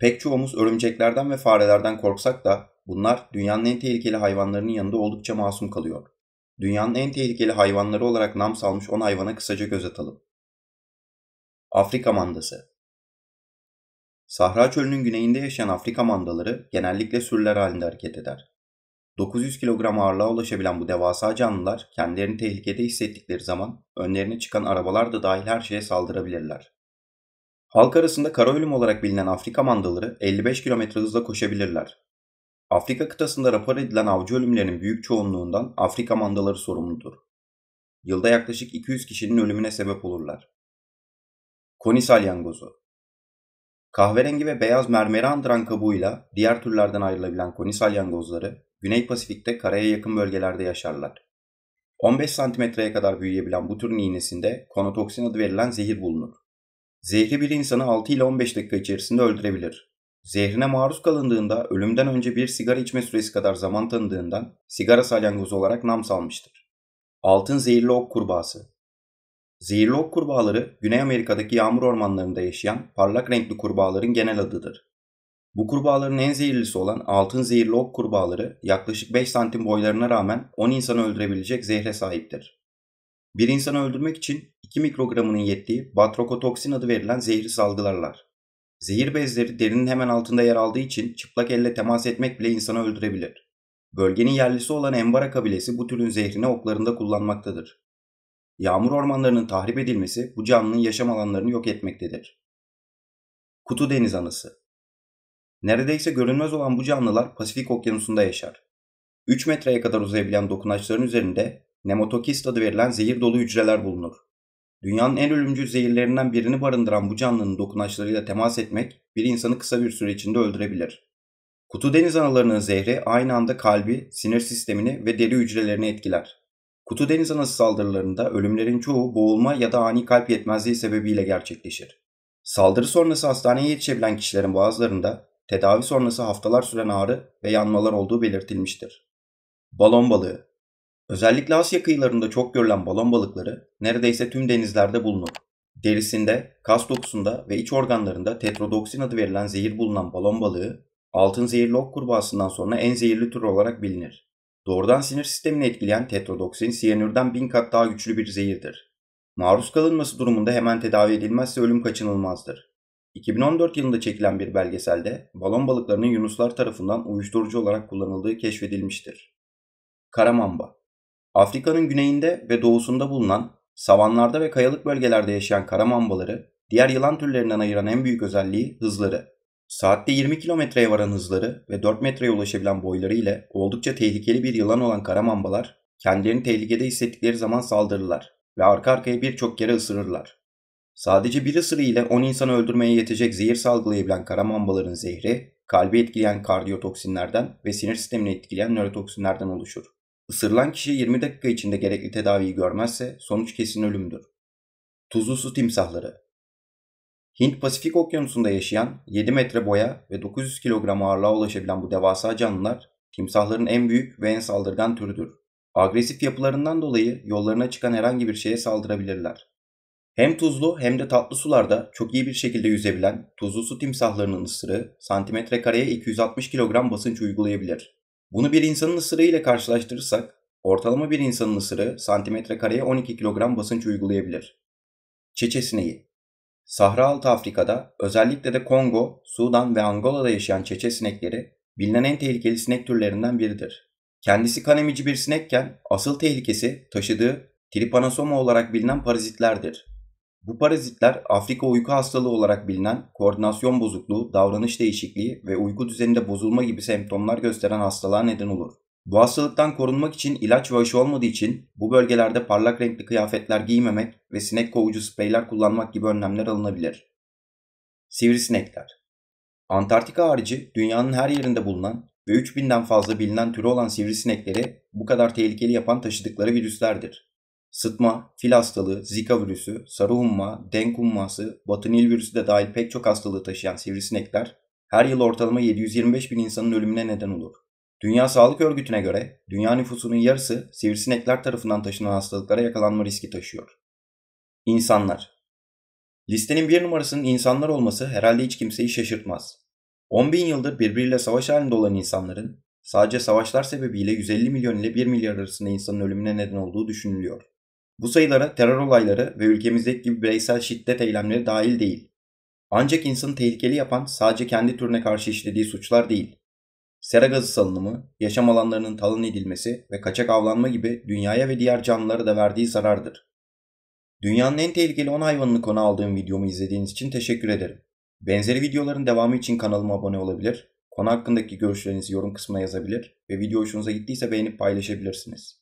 Pek çoğumuz örümceklerden ve farelerden korksak da bunlar dünyanın en tehlikeli hayvanlarının yanında oldukça masum kalıyor. Dünyanın en tehlikeli hayvanları olarak nam salmış 10 hayvana kısaca göz atalım. Afrika mandası Sahra çölünün güneyinde yaşayan Afrika mandaları genellikle sürüler halinde hareket eder. 900 kilogram ağırlığa ulaşabilen bu devasa canlılar kendilerini tehlikede hissettikleri zaman önlerine çıkan arabalar da dahil her şeye saldırabilirler. Halk arasında kara ölüm olarak bilinen Afrika mandaları 55 km hızla koşabilirler. Afrika kıtasında rapor edilen avcı ölümlerinin büyük çoğunluğundan Afrika mandaları sorumludur. Yılda yaklaşık 200 kişinin ölümüne sebep olurlar. Koni salyangozu Kahverengi ve beyaz mermeri andıran kabuğuyla diğer türlerden ayrılabilen koni salyangozları Güney Pasifik'te karaya yakın bölgelerde yaşarlar. 15 santimetreye kadar büyüyebilen bu türün iğnesinde konotoksin adı verilen zehir bulunur. Zehri bir insanı 6 ile 15 dakika içerisinde öldürebilir. Zehrine maruz kalındığında ölümden önce bir sigara içme süresi kadar zaman tanıdığından sigara salyangozu olarak nam salmıştır. Altın zehirli ok kurbağası Zehirli ok kurbağaları Güney Amerika'daki yağmur ormanlarında yaşayan parlak renkli kurbağaların genel adıdır. Bu kurbağaların en zehirlisi olan altın zehirli ok kurbağaları yaklaşık 5 santim boylarına rağmen 10 insanı öldürebilecek zehre sahiptir. Bir insanı öldürmek için 2 mikrogramının yettiği batrokotoksin adı verilen zehri salgılarlar. Zehir bezleri derinin hemen altında yer aldığı için çıplak elle temas etmek bile insanı öldürebilir. Bölgenin yerlisi olan Embara kabilesi bu türün zehrini oklarında kullanmaktadır. Yağmur ormanlarının tahrip edilmesi bu canlının yaşam alanlarını yok etmektedir. Kutu Deniz Anası Neredeyse görünmez olan bu canlılar Pasifik Okyanusu'nda yaşar. 3 metreye kadar uzayabilen dokunaçların üzerinde nematokist adı verilen zehir dolu hücreler bulunur. Dünyanın en ölümcül zehirlerinden birini barındıran bu canlının dokunaçlarıyla temas etmek bir insanı kısa bir süre içinde öldürebilir. Kutu deniz analarının zehri aynı anda kalbi, sinir sistemini ve deri hücrelerini etkiler. Kutu deniz anası saldırılarında ölümlerin çoğu boğulma ya da ani kalp yetmezliği sebebiyle gerçekleşir. Saldırı sonrası hastaneye yetişebilen kişilerin boğazlarında tedavi sonrası haftalar süren ağrı ve yanmalar olduğu belirtilmiştir. Balon balığı Özellikle Asya kıyılarında çok görülen balon balıkları neredeyse tüm denizlerde bulunur. Derisinde, kas dokusunda ve iç organlarında tetrodoksin adı verilen zehir bulunan balon balığı, altın zehirli ok kurbağasından sonra en zehirli tür olarak bilinir. Doğrudan sinir sistemini etkileyen tetrodoksin siyanürden bin kat daha güçlü bir zehirdir. Maruz kalınması durumunda hemen tedavi edilmezse ölüm kaçınılmazdır. 2014 yılında çekilen bir belgeselde balon balıklarının yunuslar tarafından uyuşturucu olarak kullanıldığı keşfedilmiştir. Karamamba Afrika'nın güneyinde ve doğusunda bulunan savanlarda ve kayalık bölgelerde yaşayan kara mambaları diğer yılan türlerinden ayıran en büyük özelliği hızları. Saatte 20 kilometreye varan hızları ve 4 metreye ulaşabilen boyları ile oldukça tehlikeli bir yılan olan kara mambalar kendilerini tehlikede hissettikleri zaman saldırırlar ve arka arkaya birçok kere ısırırlar. Sadece bir ısırı ile 10 insanı öldürmeye yetecek zehir salgılayabilen kara mambaların zehri, kalbi etkileyen kardiyotoksinlerden ve sinir sistemini etkileyen nörotoksinlerden oluşur. Isırılan kişi 20 dakika içinde gerekli tedaviyi görmezse sonuç kesin ölümdür. Tuzlu su timsahları Hint Pasifik Okyanusu'nda yaşayan 7 metre boya ve 900 kilogram ağırlığa ulaşabilen bu devasa canlılar timsahların en büyük ve en saldırgan türüdür. Agresif yapılarından dolayı yollarına çıkan herhangi bir şeye saldırabilirler. Hem tuzlu hem de tatlı sularda çok iyi bir şekilde yüzebilen tuzlu su timsahlarının ısırığı santimetre kareye 260 kilogram basınç uygulayabilir. Bunu bir insanın ısırığı ile karşılaştırırsak, ortalama bir insanın ısırığı santimetre kareye 12 kilogram basınç uygulayabilir. Çeçesineği Sahra altı Afrika'da, özellikle de Kongo, Sudan ve Angola'da yaşayan çeçe sinekleri bilinen en tehlikeli sinek türlerinden biridir. Kendisi kan emici bir sinekken asıl tehlikesi taşıdığı tripanosoma olarak bilinen parazitlerdir. Bu parazitler Afrika uyku hastalığı olarak bilinen koordinasyon bozukluğu, davranış değişikliği ve uyku düzeninde bozulma gibi semptomlar gösteren hastalığa neden olur. Bu hastalıktan korunmak için ilaç ve aşı olmadığı için bu bölgelerde parlak renkli kıyafetler giymemek ve sinek kovucu spreyler kullanmak gibi önlemler alınabilir. Sivrisinekler Antarktika harici dünyanın her yerinde bulunan ve 3000'den fazla bilinen türü olan sivrisinekleri bu kadar tehlikeli yapan taşıdıkları virüslerdir. Sıtma, fil hastalığı, zika virüsü, sarı humma, denk humması, batı virüsü de dahil pek çok hastalığı taşıyan sivrisinekler her yıl ortalama 725 bin insanın ölümüne neden olur. Dünya Sağlık Örgütü'ne göre dünya nüfusunun yarısı sivrisinekler tarafından taşınan hastalıklara yakalanma riski taşıyor. İnsanlar Listenin bir numarasının insanlar olması herhalde hiç kimseyi şaşırtmaz. 10 bin yıldır birbiriyle savaş halinde olan insanların sadece savaşlar sebebiyle 150 milyon ile 1 milyar arasında insanın ölümüne neden olduğu düşünülüyor. Bu sayılara terör olayları ve ülkemizdeki gibi bireysel şiddet eylemleri dahil değil. Ancak insanı tehlikeli yapan sadece kendi türüne karşı işlediği suçlar değil. Sera gazı salınımı, yaşam alanlarının talon edilmesi ve kaçak avlanma gibi dünyaya ve diğer canlılara da verdiği zarardır. Dünyanın en tehlikeli 10 hayvanını konu aldığım videomu izlediğiniz için teşekkür ederim. Benzeri videoların devamı için kanalıma abone olabilir, konu hakkındaki görüşlerinizi yorum kısmına yazabilir ve video hoşunuza gittiyse beğenip paylaşabilirsiniz.